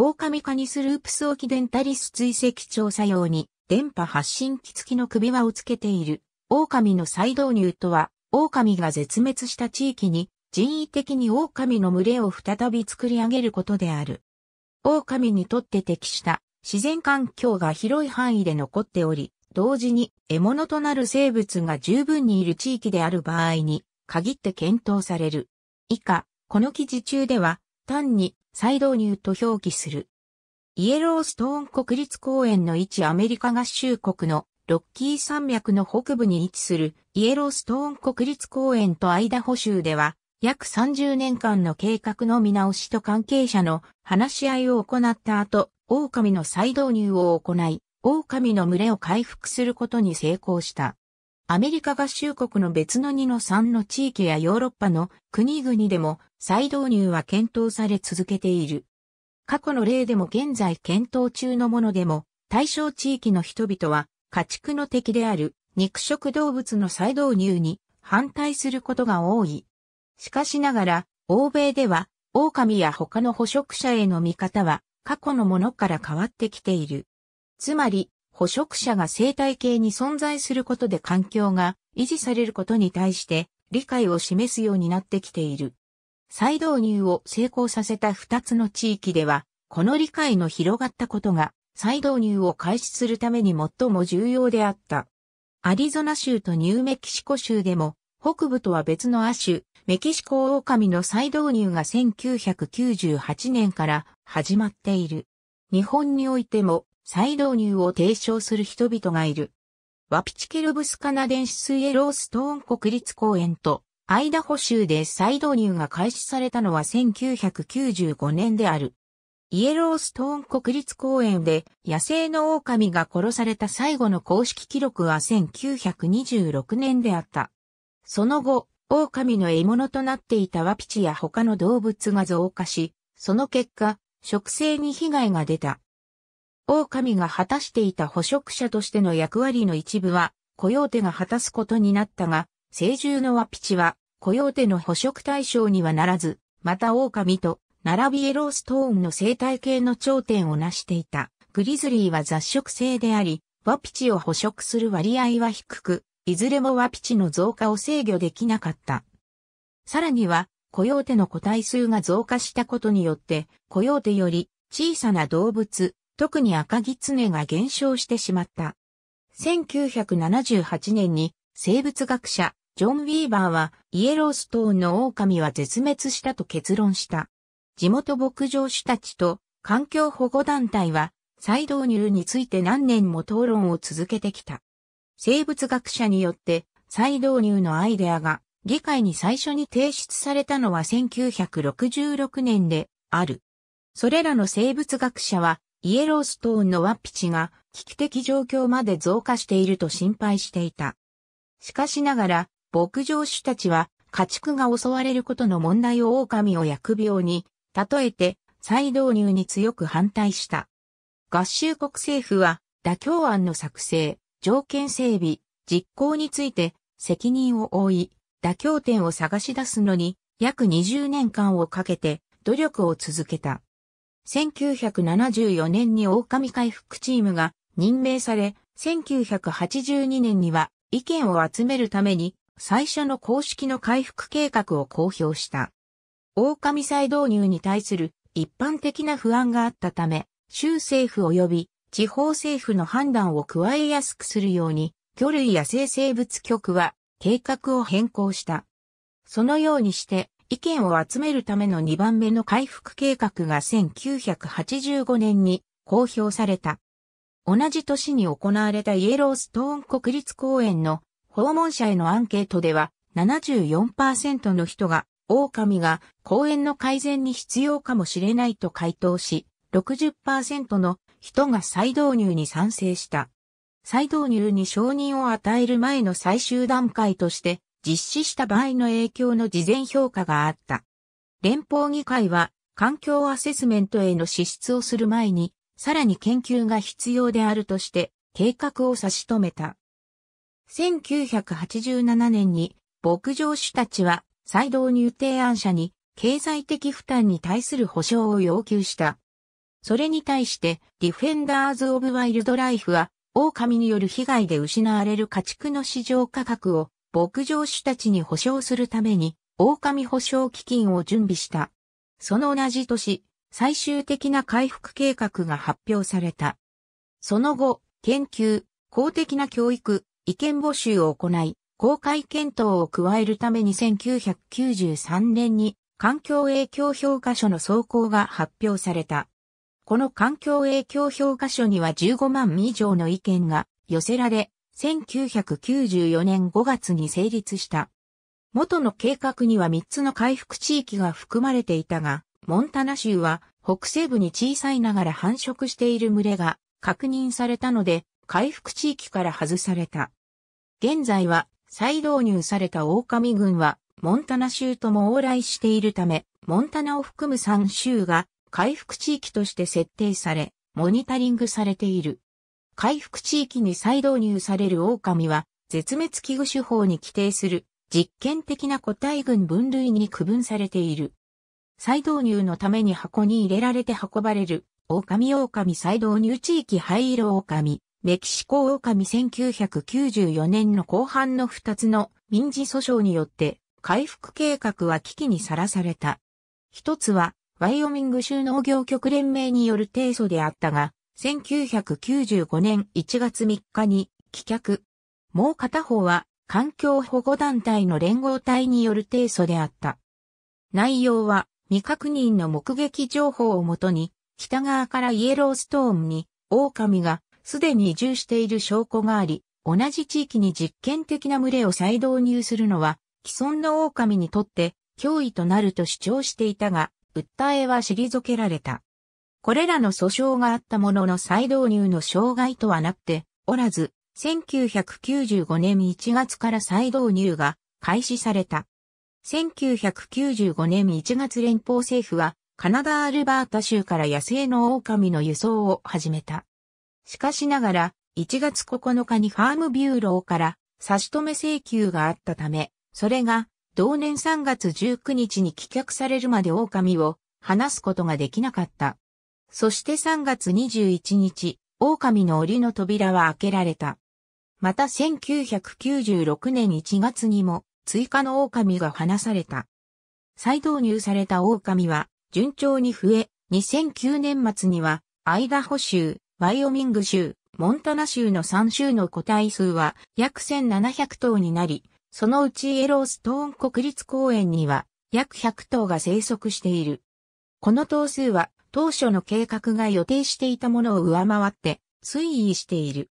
狼カニスループスオキデンタリス追跡調査用に、電波発信機付きの首輪をつけている。狼の再導入とは、狼が絶滅した地域に、人為的に狼の群れを再び作り上げることである。狼にとって適した自然環境が広い範囲で残っており、同時に獲物となる生物が十分にいる地域である場合に限って検討される。以下、この記事中では単に再導入と表記する。イエローストーン国立公園の位置アメリカ合衆国のロッキー山脈の北部に位置するイエローストーン国立公園とアイダホ州では約30年間の計画の見直しと関係者の話し合いを行った後、狼の再導入を行い、狼の群れを回復することに成功した。アメリカ合衆国の別の2の3の地域やヨーロッパの国々でも再導入は検討され続けている。過去の例でも現在検討中のものでも、対象地域の人々は家畜の敵である肉食動物の再導入に反対することが多い。しかしながら、欧米では、狼や他の捕食者への見方は過去のものから変わってきている。つまり、捕食者が生態系に存在することで環境が維持されることに対して理解を示すようになってきている。再導入を成功させた2つの地域では、この理解の広がったことが再導入を開始するために最も重要であった。アリゾナ州とニューメキシコ州でも、北部とは別の亜種、メキシコ狼の再導入が1998年から始まっている。日本においても、再導入を提唱する人々がいる。ワピチケルブスカナデンシスイエローストーン国立公園とアイダホ州で再導入が開始されたのは1995年である。イエローストーン国立公園で野生の狼が殺された最後の公式記録は1926年であった。その後、狼の獲物となっていたワピチや他の動物が増加し、その結果、植生に被害が出た。狼が果たしていた捕食者としての役割の一部は、コヨーテが果たすことになったが、成獣のワピチは、コヨーテの捕食対象にはならず、また狼と、並びエローストーンの生態系の頂点を成していた。グリズリーは雑食性であり、ワピチを捕食する割合は低く、いずれもワピチの増加を制御できなかった。さらには、コヨーテの個体数が増加したことによって、コヨーテより小さな動物、特に赤狐が減少してしまった。1978年に生物学者ジョン・ウィーバーはイエローストーンの狼は絶滅したと結論した。地元牧場主たちと環境保護団体は再導入について何年も討論を続けてきた。生物学者によって再導入のアイデアが議会に最初に提出されたのは1966年である。それらの生物学者はイエローストーンのワッピチが危機的状況まで増加していると心配していた。しかしながら、牧場主たちは家畜が襲われることの問題を狼を疫病に、例えて再導入に強く反対した。合衆国政府は妥協案の作成、条件整備、実行について責任を負い、妥協点を探し出すのに約20年間をかけて努力を続けた。1974年に狼回復チームが任命され、1982年には意見を集めるために最初の公式の回復計画を公表した。狼再導入に対する一般的な不安があったため、州政府及び地方政府の判断を加えやすくするように、魚類野生生物局は計画を変更した。そのようにして、意見を集めるための2番目の回復計画が1985年に公表された。同じ年に行われたイエローストーン国立公園の訪問者へのアンケートでは74%の人が狼が公園の改善に必要かもしれないと回答し、60%の人が再導入に賛成した。再導入に承認を与える前の最終段階として、実施した場合の影響の事前評価があった。連邦議会は環境アセスメントへの支出をする前に、さらに研究が必要であるとして計画を差し止めた。1987年に牧場主たちは再導入提案者に経済的負担に対する保障を要求した。それに対してディフェンダーズ・オブ・ワイルドライフは狼による被害で失われる家畜の市場価格を牧場主たちに保証するために、狼保証基金を準備した。その同じ年、最終的な回復計画が発表された。その後、研究、公的な教育、意見募集を行い、公開検討を加えるために1993年に環境影響評価書の走行が発表された。この環境影響評価書には15万以上の意見が寄せられ、1994年5月に成立した。元の計画には3つの回復地域が含まれていたが、モンタナ州は北西部に小さいながら繁殖している群れが確認されたので、回復地域から外された。現在は再導入された狼群はモンタナ州とも往来しているため、モンタナを含む3州が回復地域として設定され、モニタリングされている。回復地域に再導入される狼は、絶滅危惧種法に規定する実験的な個体群分類に区分されている。再導入のために箱に入れられて運ばれる、狼狼再導入地域灰色狼、メキシコ狼1994年の後半の2つの民事訴訟によって回復計画は危機にさらされた。一つは、ワイオミング州農業局連盟による提訴であったが、1995年1月3日に棄却。もう片方は環境保護団体の連合体による提訴であった。内容は未確認の目撃情報をもとに北側からイエローストーンに狼がすでに移住している証拠があり、同じ地域に実験的な群れを再導入するのは既存の狼にとって脅威となると主張していたが、訴えは退けられた。これらの訴訟があったものの再導入の障害とはなっておらず、1995年1月から再導入が開始された。1995年1月連邦政府はカナダ・アルバータ州から野生の狼の輸送を始めた。しかしながら1月9日にファームビューローから差し止め請求があったため、それが同年3月19日に棄却されるまで狼を話すことができなかった。そして3月21日、狼の檻の扉は開けられた。また1996年1月にも追加の狼が放された。再導入された狼は順調に増え、2009年末にはアイダホ州、ワイオミング州、モンタナ州の3州の個体数は約1700頭になり、そのうちイエローストーン国立公園には約100頭が生息している。この頭数は当初の計画が予定していたものを上回って推移している。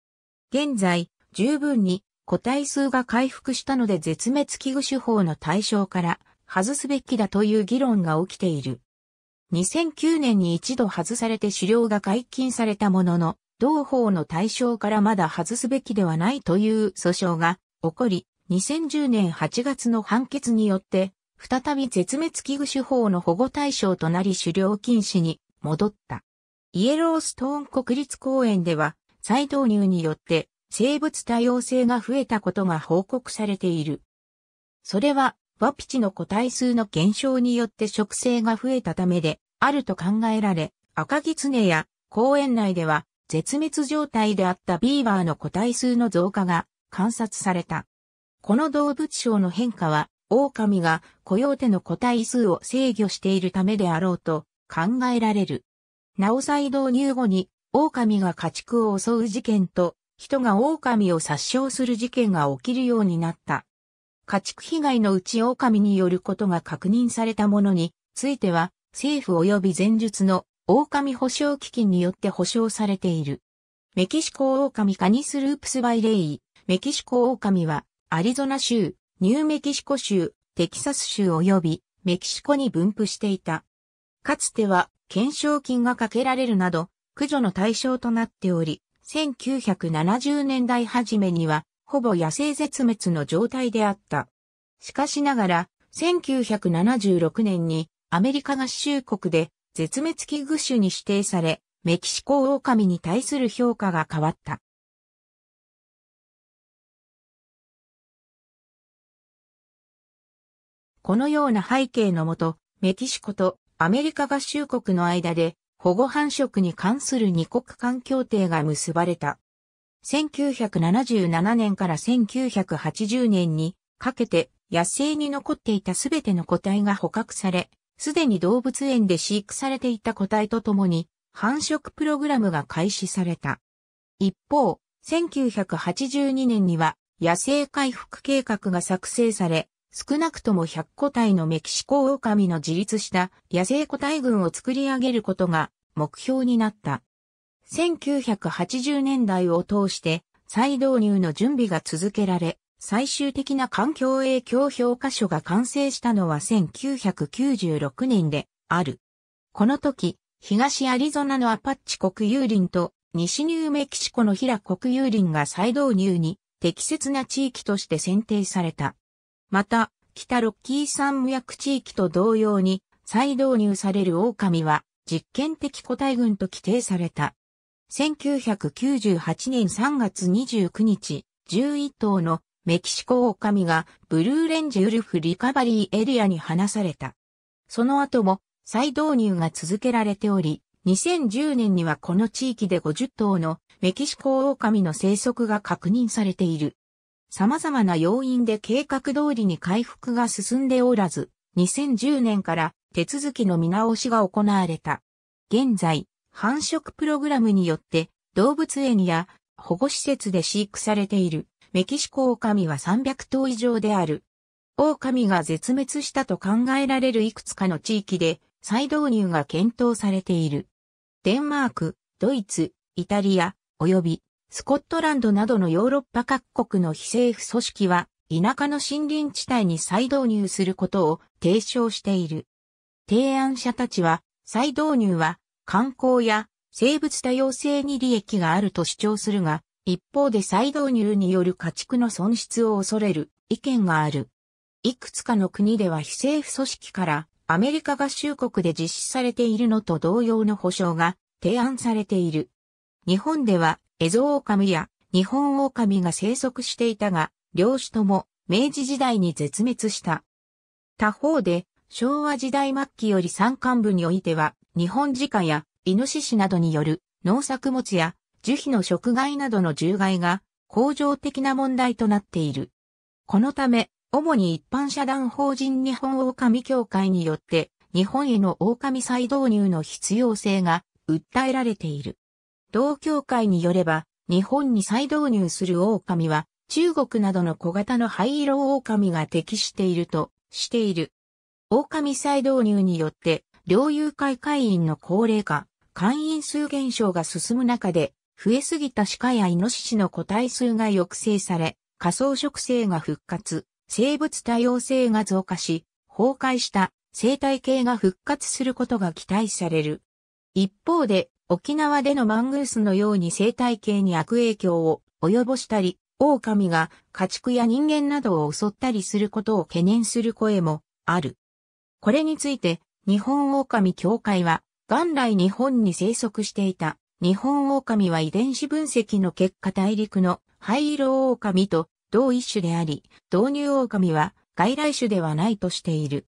現在、十分に個体数が回復したので絶滅危惧種法の対象から外すべきだという議論が起きている。2009年に一度外されて狩猟が解禁されたものの、同法の対象からまだ外すべきではないという訴訟が起こり、2010年8月の判決によって、再び絶滅危惧種法の保護対象となり狩猟禁止に戻った。イエローストーン国立公園では、再導入によって生物多様性が増えたことが報告されている。それは、ワピチの個体数の減少によって植生が増えたためで、あると考えられ、赤ツネや公園内では絶滅状態であったビーバーの個体数の増加が観察された。この動物賞の変化は、狼がコヨーテの個体数を制御しているためであろうと考えられる。ナオサイ導入後に、狼が家畜を襲う事件と、人が狼を殺傷する事件が起きるようになった。家畜被害のうち狼によることが確認されたものについては、政府及び前述の狼保証基金によって保証されている。メキシコ狼カニスループスバイレイ、メキシコ狼は、アリゾナ州、ニューメキシコ州、テキサス州及びメキシコに分布していた。かつては、懸賞金がかけられるなど、駆除の対象となっており、1970年代初めには、ほぼ野生絶滅の状態であった。しかしながら、1976年にアメリカ合衆国で絶滅危惧種に指定され、メキシコ狼に対する評価が変わった。このような背景のもと、メキシコとアメリカ合衆国の間で保護繁殖に関する二国間協定が結ばれた。1977年から1980年にかけて野生に残っていたすべての個体が捕獲され、すでに動物園で飼育されていた個体とともに繁殖プログラムが開始された。一方、1982年には野生回復計画が作成され、少なくとも100個体のメキシコ狼の自立した野生個体群を作り上げることが目標になった。1980年代を通して再導入の準備が続けられ、最終的な環境影響評価書が完成したのは1996年である。この時、東アリゾナのアパッチ国有林と西ニューメキシコのヒラ国有林が再導入に適切な地域として選定された。また、北ロッキー山脈地域と同様に再導入される狼は実験的個体群と規定された。1998年3月29日、11頭のメキシコ狼がブルーレンジウルフリカバリーエリアに放された。その後も再導入が続けられており、2010年にはこの地域で50頭のメキシコ狼の生息が確認されている。様々な要因で計画通りに回復が進んでおらず、2010年から手続きの見直しが行われた。現在、繁殖プログラムによって動物園や保護施設で飼育されているメキシコ狼は300頭以上である。狼が絶滅したと考えられるいくつかの地域で再導入が検討されている。デンマーク、ドイツ、イタリア、及びスコットランドなどのヨーロッパ各国の非政府組織は、田舎の森林地帯に再導入することを提唱している。提案者たちは、再導入は観光や生物多様性に利益があると主張するが、一方で再導入による家畜の損失を恐れる意見がある。いくつかの国では非政府組織からアメリカ合衆国で実施されているのと同様の保障が提案されている。日本ではエゾオオカミや日本オオカミが生息していたが、両種とも明治時代に絶滅した。他方で、昭和時代末期より山間部においては、日本家やイノシシなどによる農作物や樹皮の食害などの獣害が恒常的な問題となっている。このため、主に一般社団法人日本狼協会によって、日本への狼再導入の必要性が訴えられている。同協会によれば、日本に再導入する狼は、中国などの小型の灰色狼が適しているとしている。狼再導入によって、猟友会会員の高齢化、会員数減少が進む中で、増えすぎた鹿やイノシシの個体数が抑制され、仮想植生が復活、生物多様性が増加し、崩壊した生態系が復活することが期待される。一方で、沖縄でのマングースのように生態系に悪影響を及ぼしたり、狼が家畜や人間などを襲ったりすることを懸念する声もある。これについて、日本狼協会は、元来日本に生息していた日本狼は遺伝子分析の結果大陸の灰色狼と同一種であり、導入狼は外来種ではないとしている。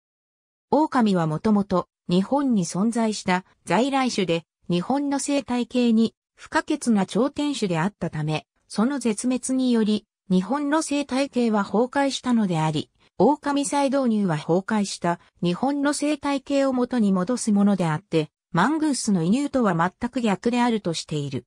狼はもともと日本に存在した在来種で日本の生態系に不可欠な頂点種であったため、その絶滅により、日本の生態系は崩壊したのであり、狼再導入は崩壊した日本の生態系を元に戻すものであって、マングースの移入とは全く逆であるとしている。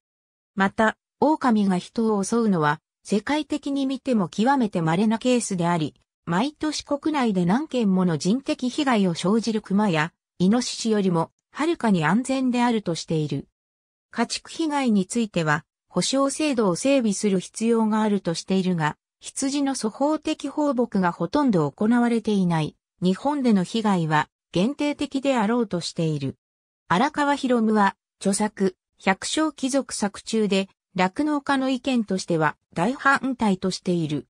また、狼が人を襲うのは、世界的に見ても極めて稀なケースであり、毎年国内で何件もの人的被害を生じる熊や、イノシシよりもはるかに安全であるとしている。家畜被害については、保障制度を整備する必要があるとしているが、羊の素法的放牧がほとんど行われていない、日本での被害は限定的であろうとしている。荒川博夢は、著作、百姓貴族作中で、酪農家の意見としては大反対としている。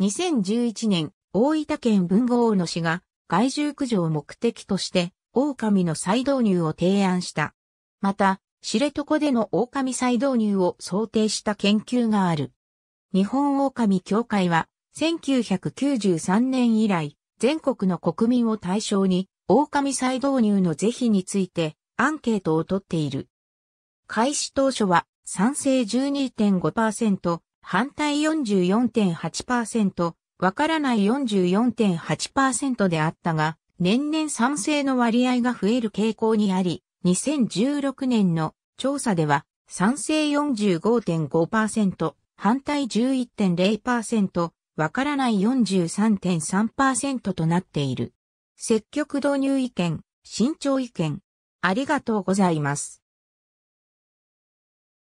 2011年、大分県文豪の氏が、害獣駆除を目的として、狼の再導入を提案した。また、知床での狼再導入を想定した研究がある。日本狼協会は、1993年以来、全国の国民を対象に、狼再導入の是非について、アンケートを取っている。開始当初は、賛成12.5%、反対44.8%、わからない44.8%であったが、年々賛成の割合が増える傾向にあり、2016年の調査では、賛成45.5%、反対11.0%、わからない43.3%となっている。積極導入意見、慎重意見。ありがとうございます。